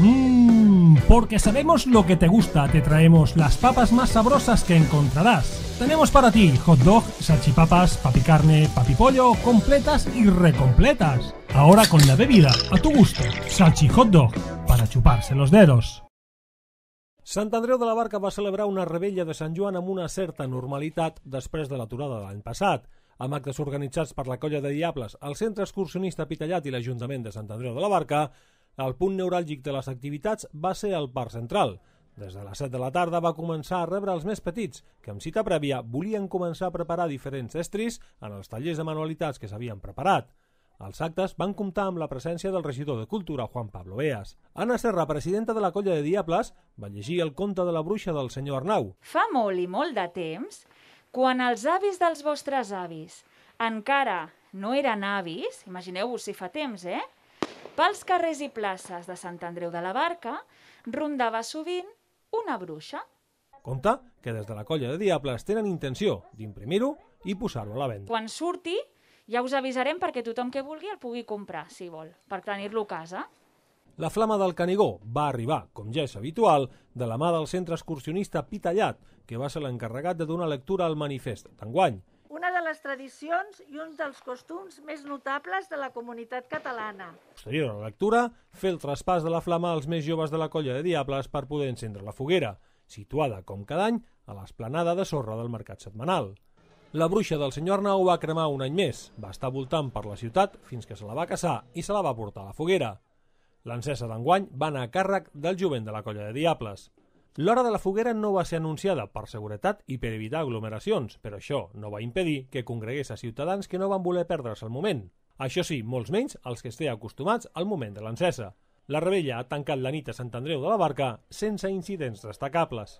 Mmm, porque sabemos lo que te gusta, te traemos las papas más sabrosas que encontrarás. Tenemos para ti hot dog, salchipapas, papi carne, papi pollo, completas y recompletas. Ahora con la bebida, a tu gusto, salchi hot dog, para chuparse los dedos. Sant Andreu de la Barca va celebrar una rebella de Sant Joan amb una certa normalitat després de l'aturada de l'any passat. Amb actes organitzats per la Colla de Diables, el Centre Excursionista Pitallat i l'Ajuntament de Sant Andreu de la Barca, el punt neuràlgic de les activitats va ser el Parc Central. Des de les 7 de la tarda va començar a rebre els més petits, que amb cita prèvia volien començar a preparar diferents estris en els tallers de manualitats que s'havien preparat. Els actes van comptar amb la presència del regidor de Cultura, Juan Pablo Beas. Anna Serra, presidenta de la Colla de Diables, va llegir el conte de la bruixa del senyor Arnau. Fa molt i molt de temps, quan els avis dels vostres avis encara no eren avis, imagineu-vos si fa temps, eh? Pels carrers i places de Sant Andreu de la Barca rondava sovint una bruixa. Compte que des de la colla de Diables tenen intenció d'imprimir-ho i posar-ho a la venda. Quan surti, ja us avisarem perquè tothom que vulgui el pugui comprar, si vol, per tenir-lo a casa. La flama del Canigó va arribar, com ja és habitual, de la mà del centre excursionista Pitallat, que va ser l'encarregat de donar lectura al manifest d'enguany de les tradicions i un dels costums més notables de la comunitat catalana. Posterior a la lectura, fer el traspàs de la flama als més joves de la colla de Diables per poder encendre la foguera, situada, com cada any, a l'esplanada de sorra del mercat setmanal. La bruixa del senyor Arnau va cremar un any més, va estar voltant per la ciutat fins que se la va caçar i se la va portar a la foguera. L'encesa d'enguany va anar a càrrec del jovent de la colla de Diables. L'hora de la foguera no va ser anunciada per seguretat i per evitar aglomeracions, però això no va impedir que congregués a ciutadans que no van voler perdre's el moment. Això sí, molts menys els que esteu acostumats al moment de l'encesa. La rebella ha tancat la nit a Sant Andreu de la Barca sense incidents destacables.